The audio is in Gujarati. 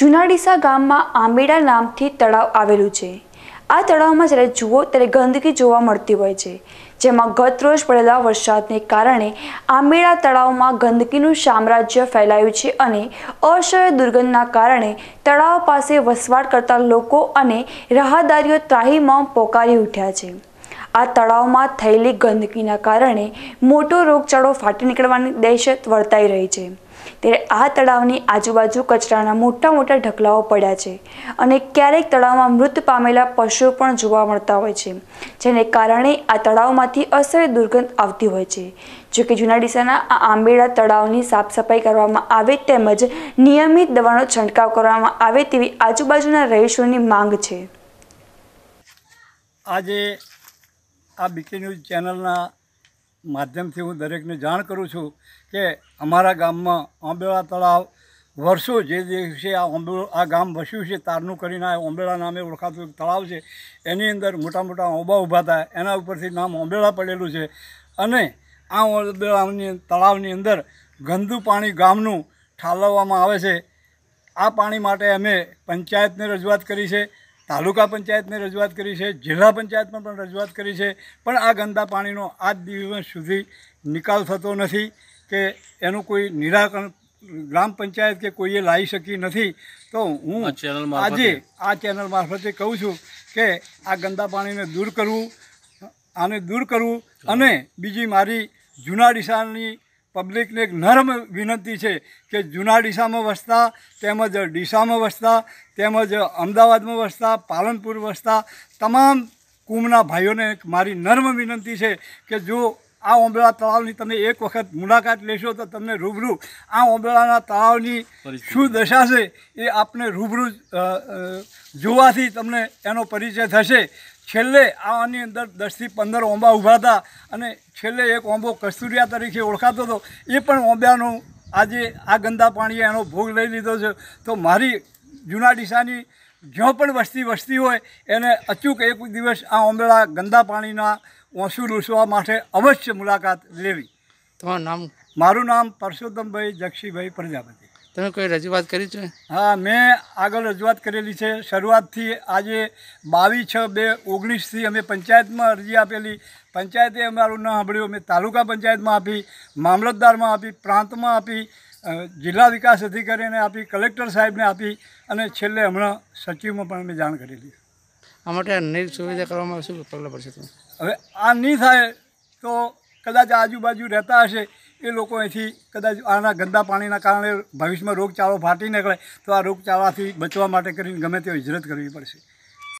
જુનાડીસા ગામમાં આંબેડા નામથી તળાવ આવેલું છે આ તળાવમાં જ્યારે જુઓ ત્યારે ગંદકી જોવા મળતી હોય છે જેમાં ગત રોજ પડેલા વરસાદને કારણે આંબેડા તળાવમાં ગંદકીનું સામ્રાજ્ય ફેલાયું છે અને અસહ્ય દુર્ગંધના કારણે તળાવ પાસે વસવાટ કરતા લોકો અને રાહદારીઓ ત્રાહીમાં પોકારી ઉઠ્યા છે આ તળાવમાં થયેલી ગંદકીના કારણે મોટો રોગચાળો ફાટી નીકળવાની દહેશત વર્તાઈ રહી છે ત્યારે આ તળાવની આજુબાજુ કચરાના મોટા મોટા ઢગલાઓ પડ્યા છે અને ક્યારેક તળાવમાં મૃત પામેલા પશુઓ પણ જોવા મળતા હોય છે જેને કારણે આ તળાવમાંથી અસહ્ય દુર્ગંધ આવતી હોય છે જોકે જૂના ડીસાના આ આંબેડા તળાવની સાફ સફાઈ કરવામાં આવે તેમજ નિયમિત દવાનો છંટકાવ કરવામાં આવે તેવી આજુબાજુના રહીશોની માંગ છે આજે આ બીકે ન્યૂઝ ચેનલના માધ્યમથી હું દરેકને જાણ કરું છું કે અમારા ગામમાં આંબેળા તળાવ વર્ષો જે દિવસે આ આંબેળો આ ગામ વસ્યું છે તારનું કરીને આ ઓંબેળા નામે ઓળખાતું તળાવ છે એની અંદર મોટા મોટા ઓંબા ઊભા હતા એના ઉપરથી નામ ઓંબેળા પડેલું છે અને આ ઓંબેળાની તળાવની અંદર ગંદુ પાણી ગામનું ઠાલવવામાં આવે છે આ પાણી માટે અમે પંચાયતને રજૂઆત કરી છે તાલુકા પંચાયતને રજૂઆત કરી છે જિલ્લા પંચાયતમાં પણ રજૂઆત કરી છે પણ આ ગંદા પાણીનો આજ દિવસ સુધી નિકાલ થતો નથી કે એનું કોઈ નિરાકરણ ગ્રામ પંચાયત કે કોઈએ લાવી શકી નથી તો હું આજે આ ચેનલ મારફતે કહું છું કે આ ગંદા પાણીને દૂર કરવું આને દૂર કરવું અને બીજી મારી જૂના ડીસાની પબ્લિકને એક નરમ વિનંતી છે કે જૂના ડીસામાં વસતા તેમજ ડીસામાં વસતા તેમજ અમદાવાદમાં વસતા પાલનપુર વસતા તમામ કુંભના ભાઈઓને મારી નર્મ વિનંતી છે કે જો આ ઓંબળા તળાવની તમે એક વખત મુલાકાત લેશો તો તમને રૂબરૂ આ ઓંબળાના તળાવની શું દશા છે એ આપને રૂબરૂ જોવાથી તમને એનો પરિચય થશે છેલ્લે આની અંદર દસથી પંદર ઓંબા ઊભા હતા અને છેલ્લે એક ઓંબો કસ્તુરિયા તરીકે ઓળખાતો હતો એ પણ ઓંબ્યાનું આજે આ ગંદા પાણીએ એનો ભોગ લઈ લીધો છે તો મારી જૂના ડીસાની જ્યાં પણ વસ્તી વસ્તી હોય એને અચૂક એક દિવસ આ ઓંબેળા ગંદા પાણીના ઓંસુ લૂસવા માટે અવશ્ય મુલાકાત લેવી તમારું નામ મારું નામ પરસોત્તમભાઈ જક્ષીભાઈ પ્રજાપતિ તમે કોઈ રજૂઆત કરી છે હા મેં આગળ રજૂઆત કરેલી છે શરૂઆતથી આજે બાવીસ છ બે ઓગણીસથી અમે પંચાયતમાં અરજી આપેલી પંચાયતે અમારું ન સાંભળ્યું અમે તાલુકા પંચાયતમાં આપી મામલતદારમાં આપી પ્રાંતમાં આપી જિલ્લા વિકાસ અધિકારીને આપી કલેક્ટર સાહેબને આપી અને છેલ્લે હમણાં સચિવમાં પણ અમે જાણ કરેલી આ માટે અનેક સુવિધા કરવામાં શું પગલાં પડશે હવે આ નહીં થાય તો કદાચ આજુબાજુ રહેતા હશે એ લોકો અહીંથી કદાચ આના ગંદા પાણીના કારણે ભવિષ્યમાં રોગચાળો ફાટી નીકળે તો આ રોગચાળાથી બચવા માટે કરીને ગમે તે હિજરત કરવી પડશે